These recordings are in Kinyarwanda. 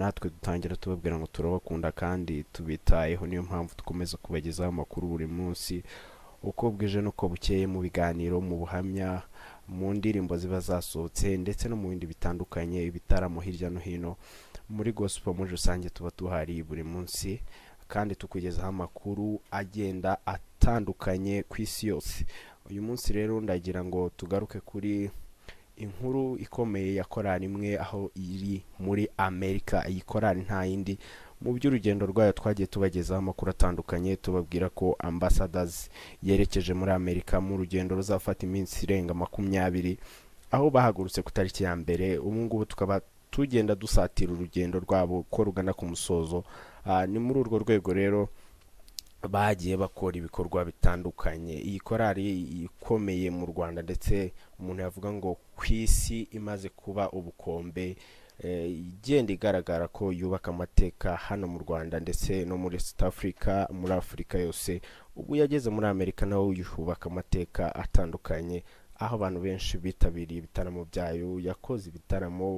natwe dutangira tubabwira ngo turabakunda kandi tubitayeho niyo mpamvu dukomeza kubagezaho amakuru buri munsi uko bwije n'uko bukeye mu biganiro mu buhamya mu ndirimbo ziba zasohotse ndetse no mu bindi bitandukanye ibitaramo hirya no hino muri gospel muri rusange tuba tuhari buri munsi kandi tukugezaho amakuru agenda atandukanye ku isi yose uyu munsi rero ndagira ngo tugaruke kuri inkuru ikomeye ya korali imwe aho iri muri amerika iyi korali nta yindi mu by'urugendo rwayo twagiye tubagezaho amakuru atandukanye tubabwira ko ambasadazi yerekeje muri amerika mu rugendo ruzafata iminsi irenga makumyabiri aho bahagurutse ku itariki ya mbere ubu ngubu tukaba tugenda dusatira urugendo rwabo ko rugana ku musozo ni muri urwo rwego rero bagiye bakora ibikorwa bitandukanye iyi korali ikomeye mu rwanda ndetse umuntu yavuga ngo ku isi imaze kuba ubukombe eh, igenda igaragara ko yubaka amateka hano mu rwanda ndetse no muri south africa muri afurika yose ubu yageze muri amerika nawe yubaka amateka atandukanye aho abantu benshi bitabiriye ibitaramo byayo yakoze ibitaramo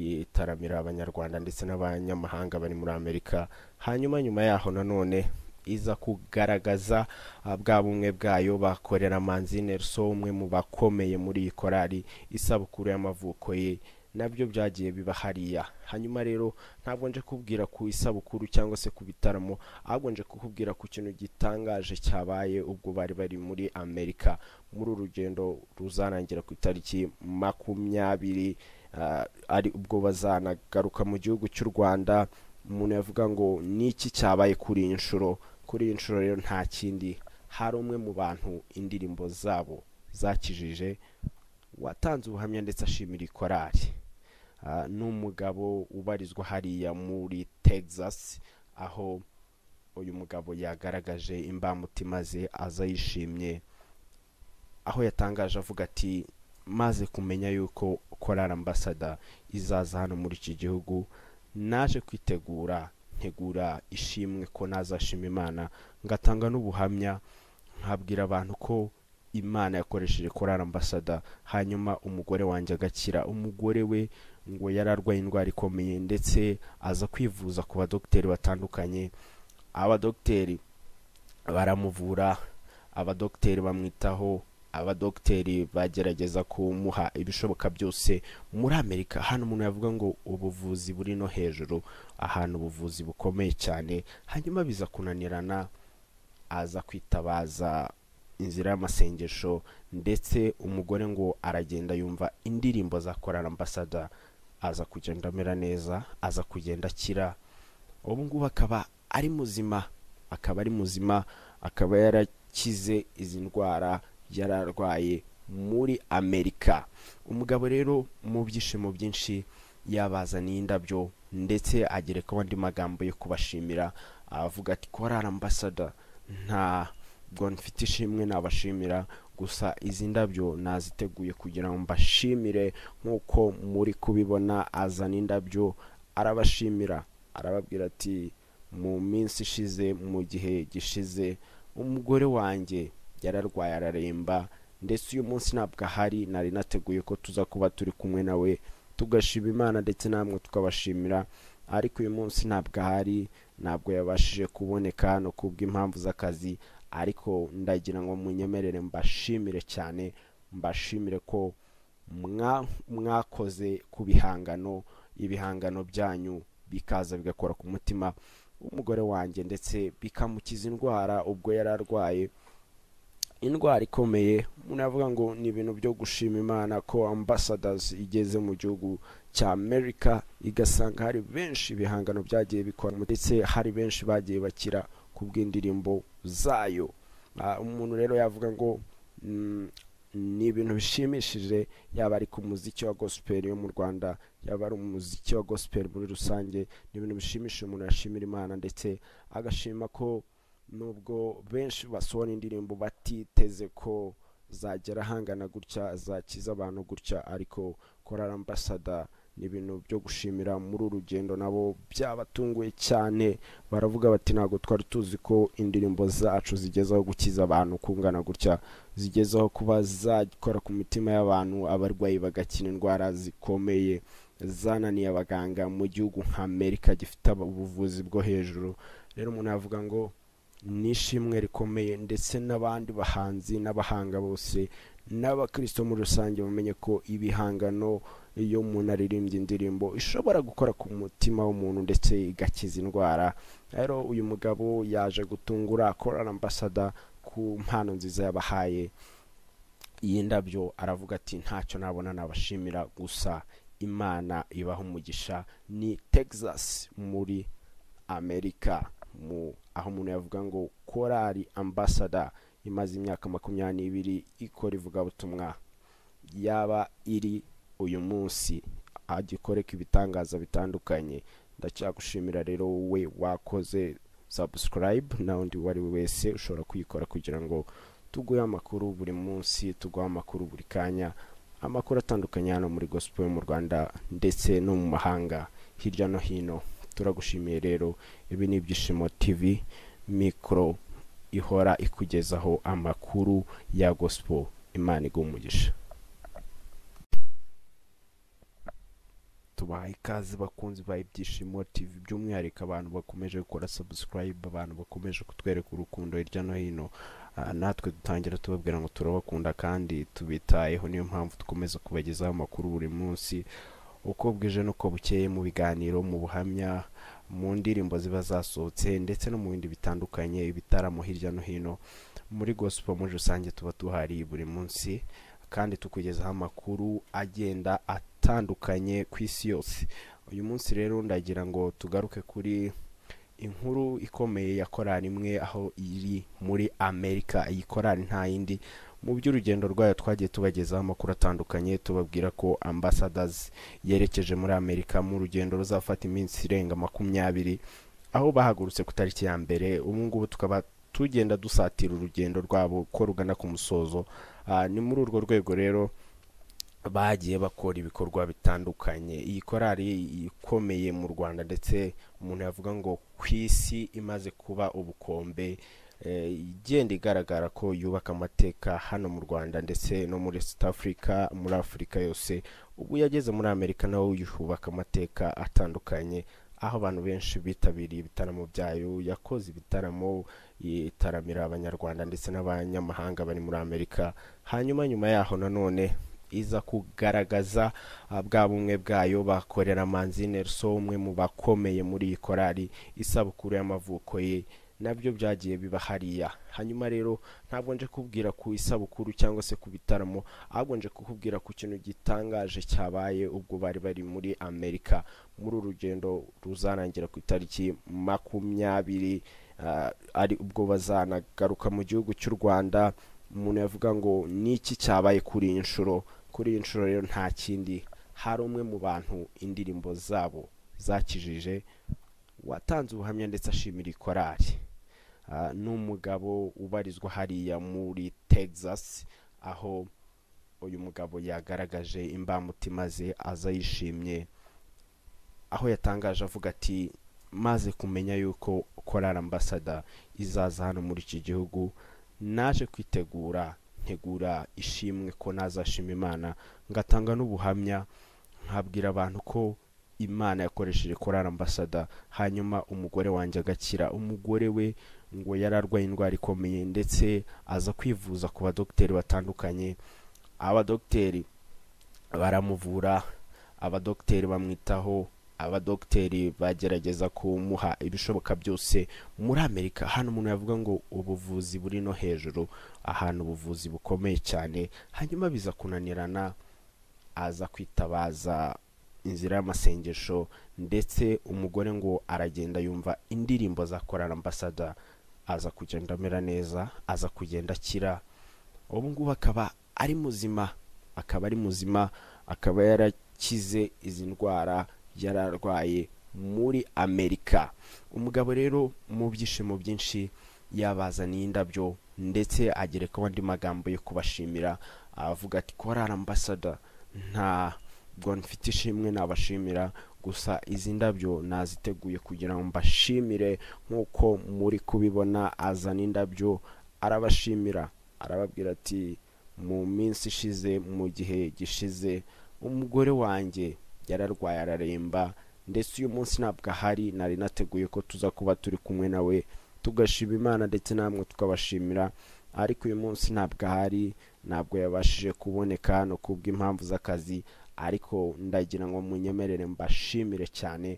yitaramira abanyarwanda ndetse n'abanyamahanga bari muri amerika hanyuma nyuma yaho nanone iza kugaragaza ah, bwa bumwe bwayo bakorera manzi Nelson umwe mu bakomeye muri iyi korali isabukuru y'amavuko ye nabyo byagiye biba hariya hanyuma rero ntabwo nje kubwira ku isabukuru cyangwa se ku bitaramo ahubwo nje kukubwira ku kintu gitangaje cyabaye ubwo bari bari muri amerika muri rugendo ruzarangira ku itariki makumyabiri ah, ari ubwo bazanagaruka mu gihugu cy'u rwanda umuntu yavuga ngo ni iki cyabaye kuri iyi nshuro kuri iyi nshuro rero nta kindi hari umwe mu bantu indirimbo zabo zakijije watanze ubuhamya ndetse ashimira ikorari ah, ni umugabo ubarizwa hariya muri texas aho uyu mugabo yagaragaje imbamutima ze aza yishimye aho yatangaje avuga ati maze kumenya yuko korari ambasada izaza hano muri iki gihugu naje kwitegura ntegura ishimwe ko nazashima imana ngatanga n'ubuhamya nkabwira abantu ko imana yakoresheje korari ambasada hanyuma umugore wanjye agakira umugore we ngo yari arwaye indwara ikomeye ndetse aza kwivuza ku badogiteri batandukanye abadogiteri baramuvura abadogiteri bamwitaho abadogiteri bagerageza kumuha ibishoboka byose muri amerika hano umuntu yavuga ngo ubuvuzi buri no hejuru ahantu ubuvuzi bukomeye cyane hanyuma biza kunanirana aza kwitabaza inzira y'amasengesho ndetse umugore ngo aragenda yumva indirimbo za korali ambasada aza kugenda amera neza aza kugenda akira ubu ngubu akaba ari muzima akaba ari muzima akaba yarakize izi ndwara yari arwaye muri amerika umugabo rero mu byishimo byinshi yabazaniye indabyo ndetse agerekaho andi magambo yo kubashimira avuga ati korari ambasada nta bwo mfite ishimwe nabashimira gusa izi ndabyo naziteguye kugira ngo mbashimire nk'uko muri kubibona azana indabyo arabashimira arababwira ati mu minsi ishize mu gihe gishize umugore wanjye yararwaye araremba ndetse uyu munsi ntabwo ahari nari nateguye ko tuza kuba turi kumwe nawe tugashima imana ndetse namwe tukabashimira ariko uyu munsi ntabwo ahari ntabwo yabashije kuboneka hano impamvu z'akazi ariko ndagira ngo munyemerere mbashimire cyane mbashimire ko mwakoze ku bihangano ibihangano byanyu bikaza bigakora ku mutima w'umugore wanjye ndetse bikamukiza indwara ubwo yari arwaye indwara ikomeye umuntu yavuga ngo ni ibintu byo gushima imana ko ambasadazi igeze mu gihugu cya amerika igasanga hari benshi ibihangano byagiye bikora ndetse hari benshi bagiye bakira ku bw'indirimbo zayo ah, umuntu rero yavuga ngo mm, ni ibintu bishimishije yaba ari ku muziki wa gospel yo mu rwanda yaba ari umuziki wa gospel muri rusange ni ibintu bishimishije umuntu yashimira imana ndetse agashima ko nubwo benshi basohora indirimbo batiteze ko zagera ahangana gutya zakiza abantu gutya ariko korara ambasada ni ibintu byo gushimira muri uru rugendo nabo byabatunguye cyane baravuga bati ntabwo twari tuzi ko indirimbo zacu zigezeho gukiza abantu kungana gutya zigezeho kuba zakora ku mitima y'abantu abarwayi bagakina indwara zikomeye zananiye abaganga mu gihugu nka amerika gifite ubuvuzi bwo hejuru rero umuntu yavuga ngo n'ishimwe rikomeye ndetse n'abandi bahanzi n'abahanga bose n'abakristo muri rusange bamenye ko ibihangano iyo umuntu aririmbye indirimbo ishobora gukora ku mutima w'umuntu ndetse igakiza indwara rero uyu mugabo yaje gutungura korora ambasada ku mpano nziza yabahaye iyi ndabyo aravuga ati ntacyo nabona nabashimira gusa imana ibaha umugisha ni texas muri amerika aho umuntu yavuga ngo korali ambasada imaze imyaka makumyabiri n'ibiri ikora ivugabutumwa yaba iri uyu munsi agikoreka ibitangaza bitandukanye ndacyagushimira rero wowe wakoze sabusikarayibu n'undi uwo ari we wese ushobora kuyikora kugira ngo tuguhe amakuru buri munsi tuguhe amakuru buri kanya amakuru atandukanye hano muri gospel yo mu rwanda ndetse no mu mahanga hirya no hino turagushimiye rero ibi ni ibyishimo tv mikoro ihora ikugezaho amakuru ya gospel imana umugisha tubahaye ikaze bakunzi ba ibyishimo tv by'umwihariko abantu bakomeje gukora subscribe abantu bakomeje kutwereka urukundo hirya no hino ah, natwe dutangira tubabwira ngo turabakunda kandi tubitayeho niyo mpamvu dukomeza kubagezaho amakuru buri munsi uko bwije n'uko bukeye mu biganiro mu buhamya mu ndirimbo ziba zasohotse ndetse no mu bindi bitandukanye ibitaramo hirya no hino muri gospel muri rusange tuba tuhari buri munsi kandi tukugezaho amakuru agenda atandukanye ku isi yose uyu munsi rero ndagira ngo tugaruke kuri inkuru ikomeye ya korari imwe aho iri muri amerika iyi korari nta yindi mu by'urugendo rwayo twagiye tubagezaho amakuru atandukanye tubabwira ko ambasadazi yerekeje muri amerika mu rugendo ruzafata iminsi irenga makumyabiri aho bahagurutse ku tariki ya mbere ubu ngubu tukaba tugenda dusatira urugendo rwabo ko rugana ku musozo ah, ni muri urwo rwego rero bagiye bakora ibikorwa bitandukanye iyi korari ikomeye mu rwanda ndetse umuntu yavuga ngo ku isi imaze kuba ubukombe Eh, igenda igaragara ko yubaka amateka hano mu rwanda ndetse no muri south africa muri afurika yose ubu yageze muri amerika nawe yubaka amateka atandukanye aho abantu benshi bitabiriye ibitaramo byayo yakoze ibitaramo yitaramira abanyarwanda ndetse n'abanyamahanga bari muri amerika hanyuma nyuma yaho nanone iza kugaragaza ah, bwa bumwe bwayo bakorera manzi nelson umwe mu bakomeye muri iyi korari isabukuru y'amavuko ye nabyo byagiye biba hariya hanyuma rero ntabwo nje kubwira ku isabukuru cyangwa se ku bitaramo ahubwo nje kukubwira ku kintu gitangaje cyabaye ubwo bari bari muri amerika muri uru rugendo ruzarangira ku itariki makumyabiri ah, ari ubwo bazanagaruka mu gihugu cy'u rwanda umuntu yavuga ngo ni iki cyabaye kuri iyi nshuro kuri iyi nshuro rero nta kindi hari umwe mu bantu indirimbo zabo zakijije watanze ubuhamya ndetse ashimira ikorari n'umugabo ubarizwa hariya muri texas aho uyu mugabo yagaragaje imbamutima ze aza yishimye aho yatangaje avuga ati maze kumenya yuko korari ambasada izaza hano muri iki gihugu naje kwitegura ntegura ishimwe ko nazashima imana ngatanga n'ubuhamya nkabwira abantu ko imana yakoresheje korari ambasada hanyuma umugore wanjye agakira umugore we ngo yari arwaye indwara ikomeye ndetse aza kwivuza ku badogiteri batandukanye abadogiteri baramuvura abadogiteri bamwitaho abadogiteri bagerageza kumuha ibishoboka byose muri amerika hano umuntu yavuga ngo ubuvuzi buri no hejuru ahantu ubuvuzi bukomeye cyane hanyuma biza kunanirana aza kwitabaza inzira y'amasengesho ndetse umugore ngo aragenda yumva indirimbo za korari ambasada aza kugenda amera neza aza kugenda akira ubu ngubu akaba ari muzima akaba ari muzima akaba yarakize izi ndwara yararwaye muri amerika umugabo rero mu byishimo byinshi yabazaniye indabyo ndetse agerekaho andi magambo yo kubashimira avuga ati korari ambasada nta ubwo mfite ishimwe nabashimira gusa izi ndabyo naziteguye kugira ngo mbashimire nk'uko muri kubibona azana indabyo arabashimira arababwira ati mu minsi ishize mu gihe gishize umugore wanjye yararwaye araremba ndetse uyu munsi ntabwo ahari nari nateguye ko tuza kuba turi kumwe nawe tugashima imana ndetse namwe tukabashimira ariko uyu munsi ntabwo ahari ntabwo yabashije kuboneka no kubw'impamvu z'akazi ariko ndagira ngo munyemerere mbashimire cyane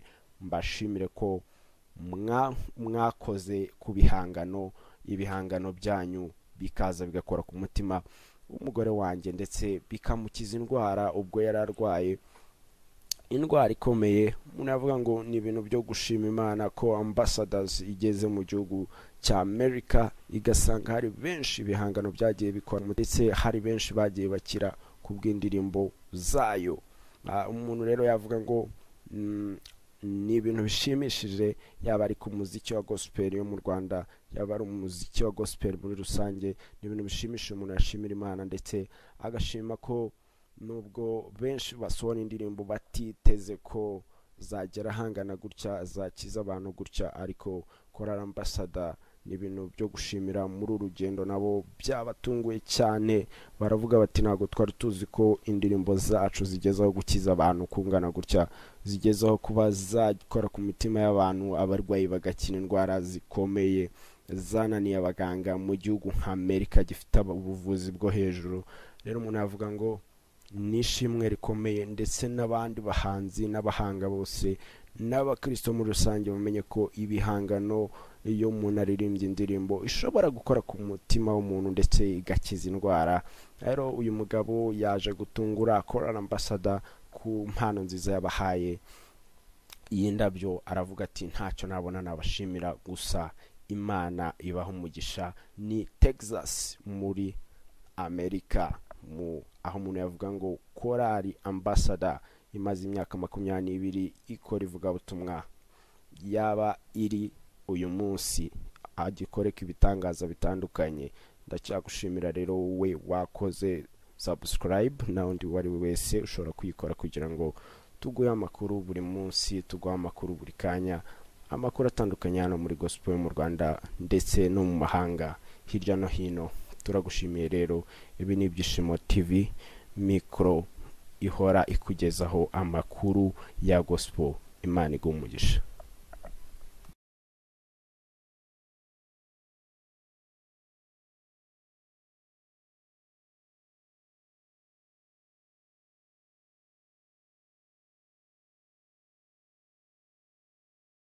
mbashimire ko mwakoze ku bihangano ibihangano byanyu bikaza bigakora ku mutima w'umugore wanjye ndetse bikamukiza indwara ubwo yari arwaye indwara ikomeye munavuga ngo ni ibintu byo gushima imana ko ambasadazi igeze mu gihugu cya amerika igasanga hari benshi ibihangano byagiye bikora ndetse hari benshi bagiye bakira ku bw'indirimbo zayo ah, umuntu rero yavuga ngo mm, ni ibintu bishimishije yaba ari ku muziki wa gospel yo mu rwanda yaba ari umuziki wa gospel muri rusange ni ibintu bishimishije umuntu yashimira imana ndetse agashima ko nubwo benshi basohora indirimbo batiteze ko zagera ahangana gutya zakiza abantu gutya ariko korari ambasada ni ibintu byo gushimira muri uru rugendo nabo byabatunguye cyane baravuga bati ntabwo twari tuzi ko indirimbo zacu zigezeho gukiza abantu kungana gutya zigezeho kuba zakora ku mitima y'abantu abarwayi bagakira indwara zikomeye zananiye abaganga mu gihugu nka amerika gifite ubuvuzi bwo hejuru rero umuntu yavuga ngo ni ishimwe rikomeye ndetse n'abandi bahanzi n'abahanga bose n'abakristo muri rusange bamenye ko ibihangano iyo umuntu aririmbye indirimbo ishobora gukora ku mutima w'umuntu ndetse igakiza indwara rero uyu mugabo yaje gutungura akora ambasada ku mpano nziza yabahaye iyi ndabyo aravuga ati ntacyo nabona nabashimira gusa imana ibaho umugisha ni texas muri amerika mu aho umuntu yavuga ngo korali ambasada imaze imyaka makumyabiri ikora ivugabutumwa yaba iri uyu munsi agikoreka ibitangaza bitandukanye ndacyagushimira rero wowe wakoze sabusikarayibu nawe undi uwo ari we wese ushobora kuyikora kugira ngo tuguhe amakuru buri munsi tuguhe amakuru buri kanya amakuru atandukanye hano muri gospel yo mu rwanda ndetse no mu mahanga hirya no hino turagushimiye rero ibi ni ibyishimo tv mikoro ihora ikugezaho amakuru ya gospel imana iguha umugisha